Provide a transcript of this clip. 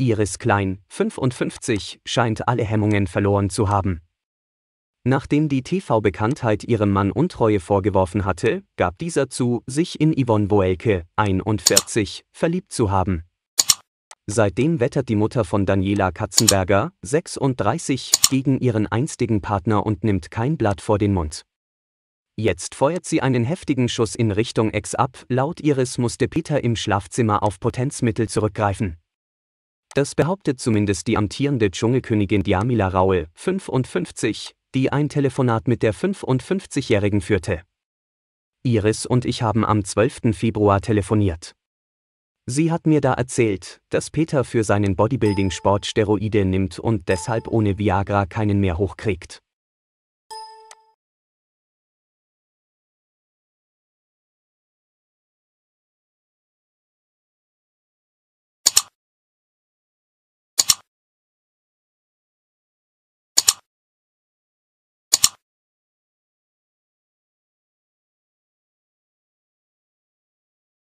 Iris Klein, 55, scheint alle Hemmungen verloren zu haben. Nachdem die TV-Bekanntheit ihrem Mann Untreue vorgeworfen hatte, gab dieser zu, sich in Yvonne Boelke, 41, verliebt zu haben. Seitdem wettert die Mutter von Daniela Katzenberger, 36, gegen ihren einstigen Partner und nimmt kein Blatt vor den Mund. Jetzt feuert sie einen heftigen Schuss in Richtung Ex ab, laut Iris musste Peter im Schlafzimmer auf Potenzmittel zurückgreifen. Das behauptet zumindest die amtierende Dschungelkönigin Diamila Raul, 55, die ein Telefonat mit der 55-Jährigen führte. Iris und ich haben am 12. Februar telefoniert. Sie hat mir da erzählt, dass Peter für seinen Bodybuilding-Sport Steroide nimmt und deshalb ohne Viagra keinen mehr hochkriegt.